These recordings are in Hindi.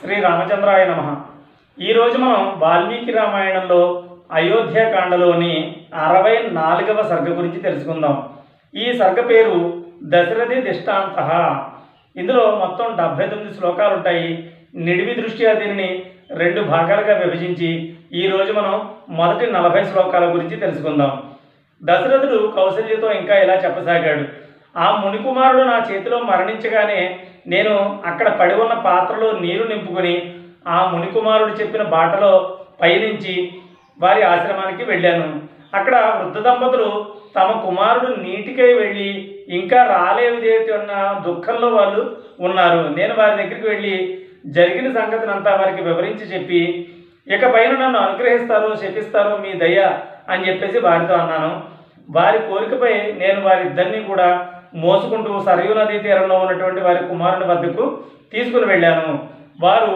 శ్రీ రామచంద్రాయ నమ ఈరోజు మనం వాల్మీకి రామాయణంలో అయోధ్యకాండలోని అరవై నాలుగవ సర్గ గురించి తెలుసుకుందాం ఈ సర్గ పేరు దశరథి దిష్టాంత ఇందులో మొత్తం డెబ్భై తొమ్మిది శ్లోకాలు ఉంటాయి నిడివి దృష్ట్యా దీనిని రెండు భాగాలుగా విభజించి ఈరోజు మనం మొదటి నలభై శ్లోకాల గురించి తెలుసుకుందాం దశరథుడు కౌశల్యతో ఇంకా ఇలా చెప్పసాగాడు ఆ మునికుమారుడు నా చేతిలో మరణించగానే నేను అక్కడ పడి ఉన్న పాత్రలో నీరు నింపుకొని ఆ మునికుమారుడు చెప్పిన బాటలో పయనించి వారి ఆశ్రమానికి వెళ్ళాను అక్కడ వృద్ధ దంపతులు తమ కుమారుడు నీటికై వెళ్ళి ఇంకా రాలేదు రాలేదేటి అన్న దుఃఖంలో వాళ్ళు ఉన్నారు నేను వారి దగ్గరికి వెళ్ళి జరిగిన సంగతిని అంతా వారికి వివరించి చెప్పి ఇక పైన నన్ను అనుగ్రహిస్తారు శపిస్తారు మీ దయ అని చెప్పేసి వారితో అన్నాను వారి కోరికపై నేను వారిద్దరినీ కూడా మోసుకుంటూ సరయూ నదీ తీరంలో ఉన్నటువంటి వారి కుమారుని వద్దకు తీసుకుని వెళ్ళాను వారు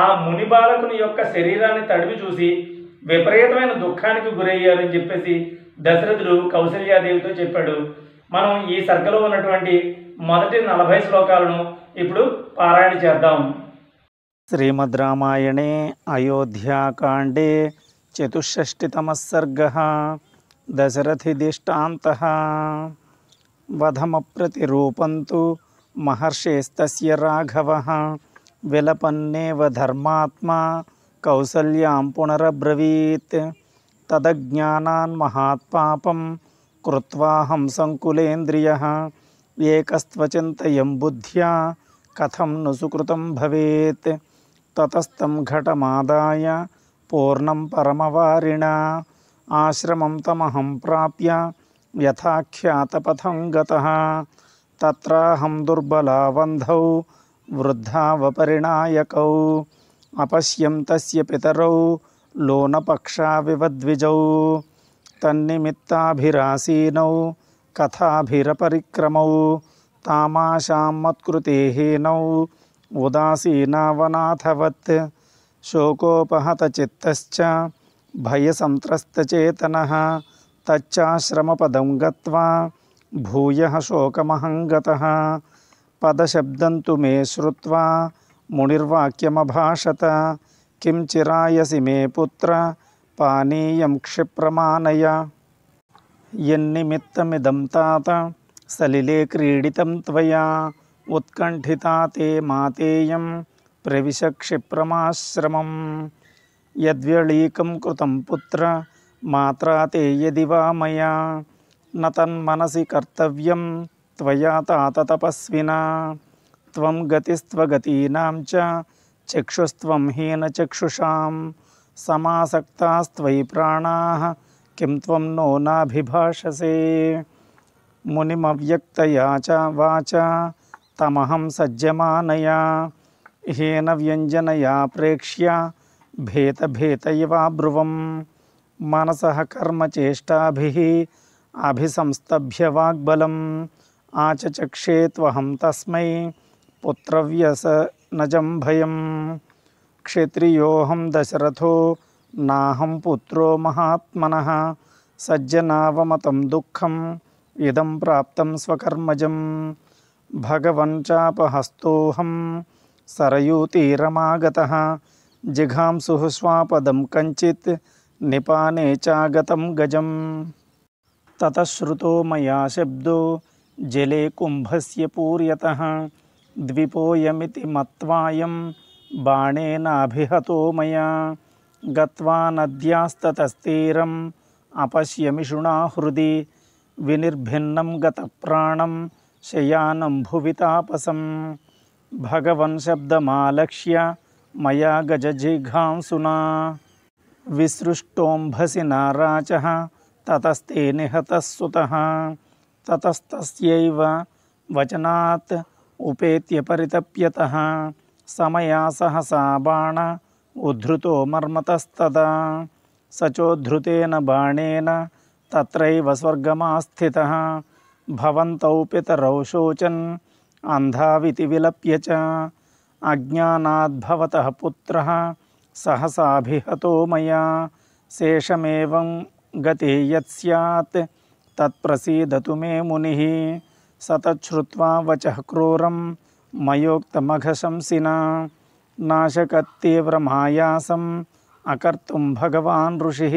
ఆ ముని బాలకుని యొక్క శరీరాన్ని తడివి చూసి విపరీతమైన దుఃఖానికి గురయ్యారని చెప్పేసి దశరథుడు కౌశల్యాదేవితో చెప్పాడు మనం ఈ సర్గలో ఉన్నటువంటి మొదటి నలభై శ్లోకాలను ఇప్పుడు పారాయణ చేద్దాం శ్రీమద్ రామాయణే అయోధ్యాకాండే చతుషష్టితమ సర్గ దశరథి దిష్టాంత वधमप्रतिरूपं तु महर्षेस्त राघव विलपन्ने धर्मात्मा कौसल्यां पुनरब्रवीत् तदज्ञानान्महात्पापं कृत्वाहं सङ्कुलेन्द्रियः एकस्त्वचिन्तयं बुद्ध्या कथम नु सुत भवे ततस्तं घटमादाय पूर्ण परमवारिणा आश्रम तमहम प्राप्य यथाख्यातपथं गतः तत्राहं दुर्बलावन्धौ वृद्धावपरिणायकौ अपश्यं तस्य पितरौ लोनपक्षाविवद्विजौ तन्निमित्ताभिरासीनौ कथाभिरपरिक्रमौ तामाशां मत्कृतेहीनौ उदासीनावनाथवत् शोकोपहतचित्तश्च भयसन्त्रस्तचेतनः तच्चाश्रमपदं गत्वा भूयः शोकमहङ्गतः पदशब्दं तु मे श्रुत्वा भाषत किं चिरायसि मे पुत्र पानीयं क्षिप्रमाणय यन्निमित्तमिदं तात सलिले क्रीडितं त्वया उत्कण्ठिता ते मातेयं प्रविश क्षिप्रमाश्रमं यद्व्यळीकं कृतं पुत्र मात्रा ते यदि वा मया न तन्मनसि कर्तव्यं तात ताततपस्विना त्वं गतिस्त्वगतीनां च चक्षुस्त्वं हीनचक्षुषां समासक्तास्त्वयि प्राणाः किं नो नाभाषसे मुनिमव्यक्तया चाच तमहम सज्जमानया हेन व्यंजनया प्रेक्ष्य भेतभेतैवा ब्रुवं मनस कर्मचेष्टाभिः अभिसंस्तभ्य वाग्बलम् आचचक्षे त्वहं नज भय भयं क्षेत्रियोऽहं दशरथो ना पुत्रो महात्म सज्जनावत दुखम इदं प्राप्त स्वकर्मज भगवन् चापहस्तोऽहं सरयूतीरमागतः जिघांसुः निपाने चागत गजं ततः श्रुतो मया शब्दो जले कुम्भस्य पूर्यतः द्विपोऽयमिति मत्वायं बाणेनाभिहतो ग्वा गत्वा नद्यास्ततस्तीरम् अपश्यमिषुणा हृदि विनिर्भिन्नं गतप्राणं शयानम भुवितापसं भगवन शब्दमालक्ष्य मया गजजिघांसुना विसृष्टोंभसी नाराज ततस्ते निहत सुत ततस्त वचनात् उपेत्य सहसा बाण उधृत मर्मतस्तदा सचोद्धृतेन बाणेन त्र स्वर्गमास्थितः भवन्तौ पितरौ विलप्य च अज्ञानाद्भवतः पुत्रः सहसाभिहतो मया शेषमेवं गति यत् तत्प्रसीदतु मे मुनिः सतच्छ्रुत्वा वचः क्रूरं मयोक्तमघशंसिना नाशकत्तीव्रमायासम् अकर्तुं भगवान् ऋषिः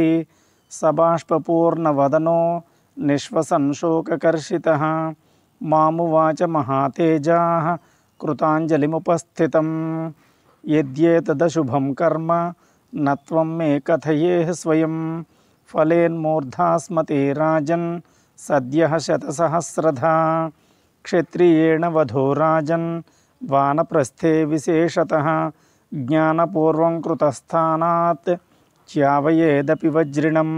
सबाष्पूर्णवदनो निःश्वसन् शोककर्षितः मामुवाच महातेजाः कृताञ्जलिमुपस्थितम् यद्येतदशुभं कर्म न त्वं मे कथयेः स्वयं फलेन्मूर्धास्मते राजन् सद्यः शतसहस्रधा क्षेत्रीयेण वधो राजन् वानप्रस्थे विशेषतः ज्ञानपूर्वं कृतस्थानात् च्यावयेदपि वज्रिणं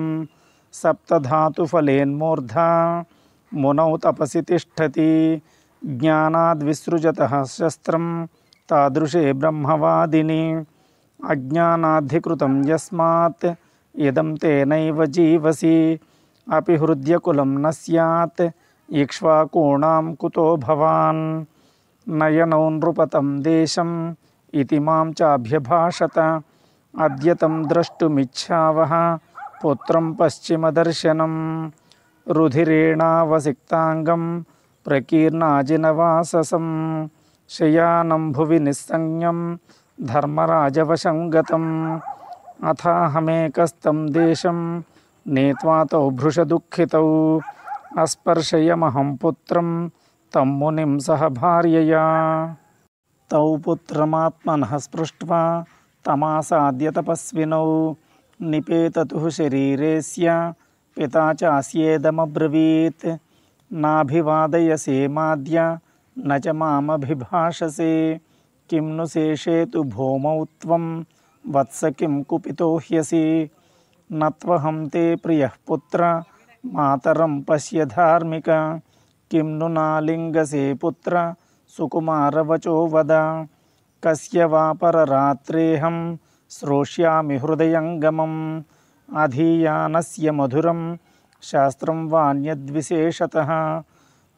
सप्तधातुफलेन्मूर्धा मुनौ तपसि तिष्ठति ज्ञानाद्विसृजतः शस्त्र तादृशे ब्रह्मवादी अज्ञानाधिकृतं यस्मात् इदं तेनैव जीवसि अपि हृद्यकुलं न स्यात् इक्ष्वाकूणां कुतो भवान् नयनौ नृपतं देशम् इति मां चाभ्यभाषत अद्यतं द्रष्टुमिच्छावः पुत्रं पश्चिमदर्शनं रुधिरेणावसिक्ताङ्गं प्रकीर्णाजिनवाससम् शयानं भुवि धर्मराजवशंगत धर्मराजवशं गतम् अथाहमेकस्तं देशं नेत्वा तौ भृशदुःखितौ अस्पर्शयमहं तम मुनि मुनिं सह भार्यया तौ पुत्रमात्मनः स्पृष्ट्वा तमासाद्य तपस्विनौ निपेततुः शरीरेस्य पिता च नाभिवादयसे माद्या न च मामभिभाषसे किं नु शेषे तु भौमौ वत्स किं कुपितो ह्यसि न त्वहं ते प्रियः पुत्र मातरं पश्य धार्मिक किं नु नालिङ्गसे पुत्र सुकुमारवचो वद कस्य वा पररात्रेऽहं श्रोष्यामि हृदयङ्गमम् अधीयानस्य मधुरं शास्त्रं वान्यद्विशेषतः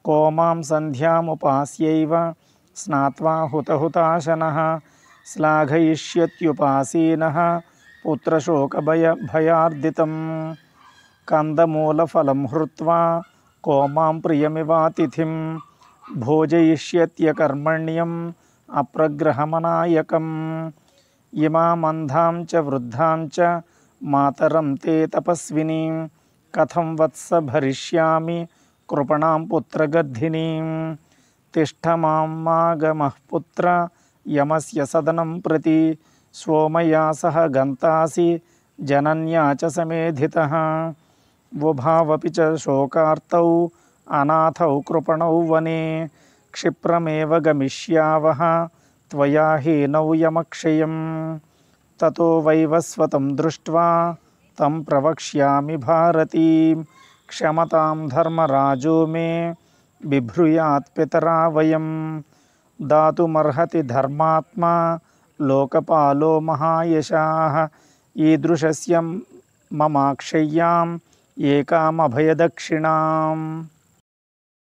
को मां सन्ध्यामुपास्यैव स्नात्वा हुतहुताशनः श्लाघयिष्यत्युपासीनः भयादित कंदमूलफल हृत्वा कौम प्रियमिवातिथि भोजयिष्यकर्मण्यम अग्रहमनायक इमामन्धां च वृद्धा च ते तपस्वनी कथम वत्स भरिष्यामि कृपण पुत्रगर्धिनीं तिष्ठ मागमुत्र मागमः पुत्र प्रति सोमया सह गंतासी जनन्या च समेधितः वुभावपि च शोकार्तौ अनाथौ वने क्षिप्रमेव गमिष्यावः हीनौ यमक्षयं तथो वैवस्वत दृष्ट् तं प्रवक्ष्यामि भारती क्षमता धर्मराजो मे बिभ्रूयातरा पितरा वयं दातुमर्हति धर्मात्मा लोकपालो महायशा ईदृशस्य ममाक्षय्याम् भयदक्षिणा